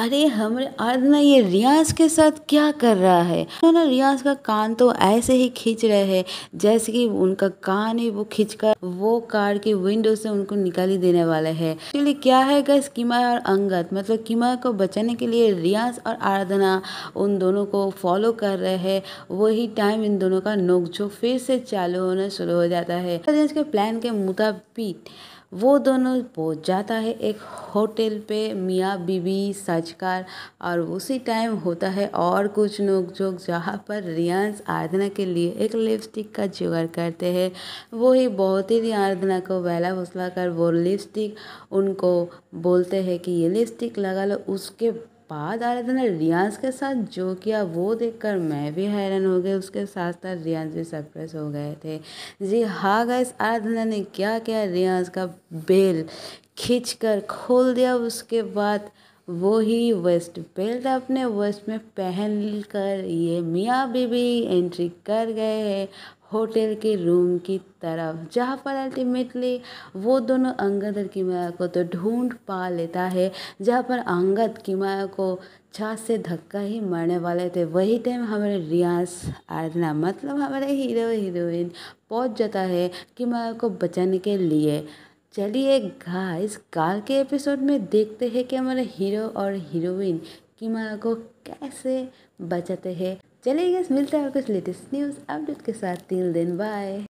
अरे हम अर्दना ये रियाज के साथ क्या कर रहा है तो ना रियाज का कान तो ऐसे ही खींच रहे हैं जैसे कि उनका कान ही वो खींचकर वो कार के विंडो से उनको निकाल ही देने वाला है एक्चुअली क्या है गैस किमा और अंगत मतलब किमा को बचाने के लिए रियाज और आराधना उन दोनों को फॉलो कर रहे है वही टाइम इन दोनों का नोकझोंक फिर से चालू होना शुरू हो जाता है प्लान के मुताबिक वो दोनों पहुँच जाता है एक होटल पे मियाँ बीवी साझकार और उसी टाइम होता है और कुछ नोक झोंक जहाँ पर रियांस आराधना के लिए एक लिपस्टिक का जुगाड़ करते हैं वो ही बहुत ही आराधना को बहला फुसला कर वो लिपस्टिक उनको बोलते हैं कि ये लिपस्टिक लगा लो उसके बाद आराधना रियाज के साथ जो किया वो देखकर मैं भी हैरान हो गई उसके साथ साथ रियाज भी सरप्राइज हो गए थे जी हाँ गैस आराधना ने क्या किया रियाज का बेल खींच कर खोल दिया उसके बाद वो ही वेस्ट पहले तो अपने वेस्ट में पहन कर ये मियाँ बीबी एंट्री कर गए हैं होटल के रूम की तरफ जहाँ पर अल्टीमेटली वो दोनों अंगद और किमाया को तो ढूंढ पा लेता है जहाँ पर अंगद किमाया को छात से धक्का ही मारने वाले थे वही टाइम हमारे रियाज आराधना मतलब हमारे हीरो हीरोइन पहुँच जाता है किमाया को बचाने के लिए चलिए गाइस कल के एपिसोड में देखते हैं कि हमारे हीरो और हीरोइन किमा को कैसे बचाते हैं चलिए गाइस मिलते हैं और कुछ लेटेस्ट न्यूज़ अपडेट के साथ तीन दिन बाय